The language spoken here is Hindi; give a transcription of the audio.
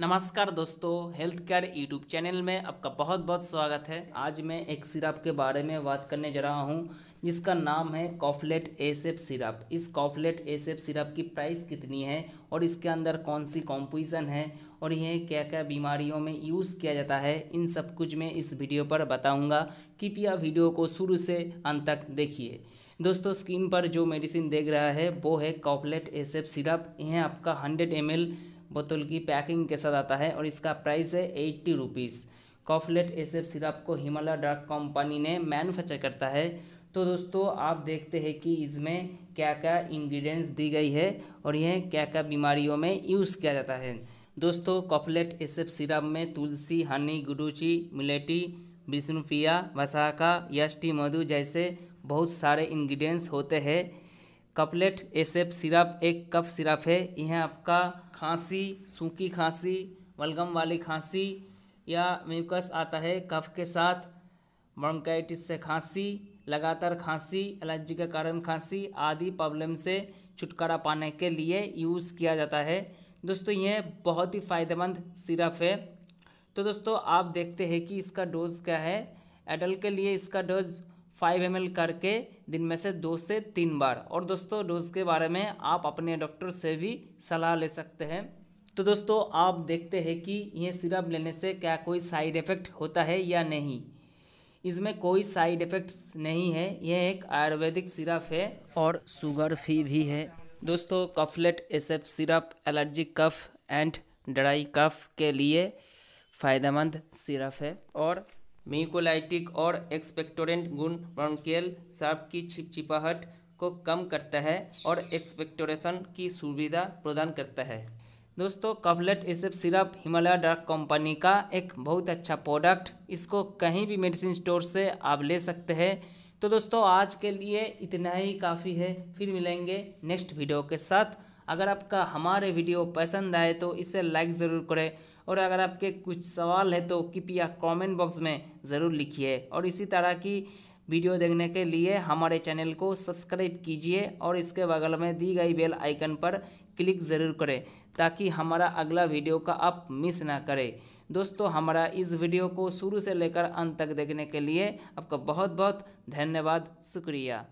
नमस्कार दोस्तों हेल्थ केयर यूट्यूब चैनल में आपका बहुत बहुत स्वागत है आज मैं एक सिरप के बारे में बात करने जा रहा हूँ जिसका नाम है कॉफलेट एसेप सिरप इस कॉफलेट एसेप सिरप की प्राइस कितनी है और इसके अंदर कौन सी कॉम्पोजिशन है और यह क्या क्या बीमारियों में यूज़ किया जाता है इन सब कुछ मैं इस वीडियो पर बताऊँगा कृपया वीडियो को शुरू से अंत तक देखिए दोस्तों स्क्रीन पर जो मेडिसिन देख रहा है वो है कॉफलेट एसेप सिरप यह आपका हंड्रेड एम बोतल की पैकिंग के साथ आता है और इसका प्राइस है eighty rupees Koflet F syrup को हिमालय डार्क कंपनी ने मैनुफैक्चर करता है तो दोस्तों आप देखते हैं कि इसमें क्या क्या इंग्रेडिएंट्स दी गई है और यह क्या क्या बीमारियों में यूज़ किया जाता है दोस्तों कॉफलेट एफ सिरप में तुलसी हनी गुडूची मिलेटी विष्णुफिया वसाखा यष्टी मधु जैसे बहुत सारे इन्ग्रीडियंट्स होते हैं कपलेट एसेप सिरप एक कप सिरप है यह आपका खांसी सूखी खांसी मलगम वाली खांसी या म्यूकस आता है कफ के साथ ब्रोंकाइटिस से खांसी लगातार खांसी एलर्जी के कारण खांसी आदि प्रॉब्लम से छुटकारा पाने के लिए यूज़ किया जाता है दोस्तों यह बहुत ही फ़ायदेमंद सिरप है तो दोस्तों आप देखते हैं कि इसका डोज़ क्या है एडल्ट के लिए इसका डोज फाइव एम करके दिन में से दो से तीन बार और दोस्तों डोज के बारे में आप अपने डॉक्टर से भी सलाह ले सकते हैं तो दोस्तों आप देखते हैं कि यह सिरप लेने से क्या कोई साइड इफ़ेक्ट होता है या नहीं इसमें कोई साइड इफ़ेक्ट्स नहीं है यह एक आयुर्वेदिक सिरप है और शुगर फ्री भी है दोस्तों Koflet SF syrup allergy cough and dry cough के लिए फ़ायदेमंद सिरप है और म्यूकोलाइटिक और एक्सपेक्टोरेंट गुण ब्रॉन्केल सर्प की छिपचिपाहट को कम करता है और एक्सपेक्टोरेशन की सुविधा प्रदान करता है दोस्तों Koflet SF syrup Himalaya drug company का एक बहुत अच्छा प्रोडक्ट इसको कहीं भी मेडिसिन स्टोर से आप ले सकते हैं तो दोस्तों आज के लिए इतना ही काफ़ी है फिर मिलेंगे नेक्स्ट वीडियो के साथ अगर आपका हमारे वीडियो पसंद आए तो इसे लाइक ज़रूर करें और अगर आपके कुछ सवाल है तो कृपया कमेंट बॉक्स में ज़रूर लिखिए और इसी तरह की वीडियो देखने के लिए हमारे चैनल को सब्सक्राइब कीजिए और इसके बगल में दी गई बेल आइकन पर क्लिक ज़रूर करें ताकि हमारा अगला वीडियो का आप मिस ना करें दोस्तों हमारा इस वीडियो को शुरू से लेकर अंत तक देखने के लिए आपका बहुत बहुत धन्यवाद शुक्रिया